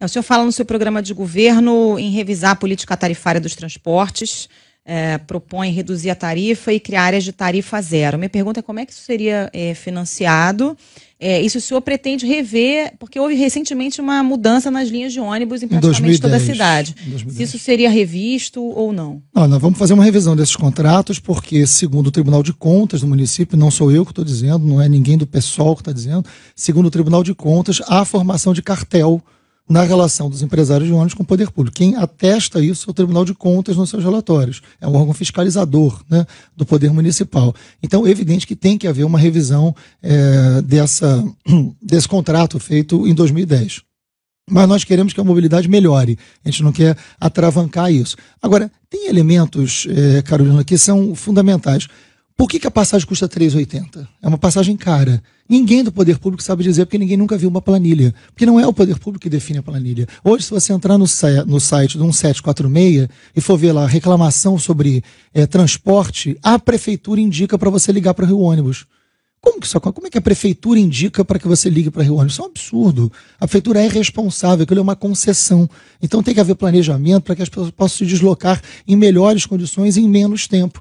É, o senhor fala no seu programa de governo em revisar a política tarifária dos transportes, é, propõe reduzir a tarifa e criar áreas de tarifa zero. Minha pergunta é como é que isso seria é, financiado? É, isso o senhor pretende rever, porque houve recentemente uma mudança nas linhas de ônibus em praticamente 2010, toda a cidade. Se isso seria revisto ou não? não? Nós vamos fazer uma revisão desses contratos, porque, segundo o Tribunal de Contas do município, não sou eu que estou dizendo, não é ninguém do pessoal que está dizendo, segundo o Tribunal de Contas, há formação de cartel na relação dos empresários de ônibus com o poder público. Quem atesta isso é o Tribunal de Contas nos seus relatórios. É um órgão fiscalizador né, do poder municipal. Então, é evidente que tem que haver uma revisão é, dessa, desse contrato feito em 2010. Mas nós queremos que a mobilidade melhore. A gente não quer atravancar isso. Agora, tem elementos, é, Carolina, que são fundamentais. Por que, que a passagem custa 3,80? É uma passagem cara. Ninguém do poder público sabe dizer, porque ninguém nunca viu uma planilha. Porque não é o poder público que define a planilha. Hoje, se você entrar no, no site do 1746 e for ver lá reclamação sobre é, transporte, a prefeitura indica para você ligar para o Rio Ônibus. Como que isso Como é que a prefeitura indica para que você ligue para Rio Ônibus? Isso é um absurdo. A prefeitura é responsável, aquilo é uma concessão. Então tem que haver planejamento para que as pessoas possam se deslocar em melhores condições em menos tempo.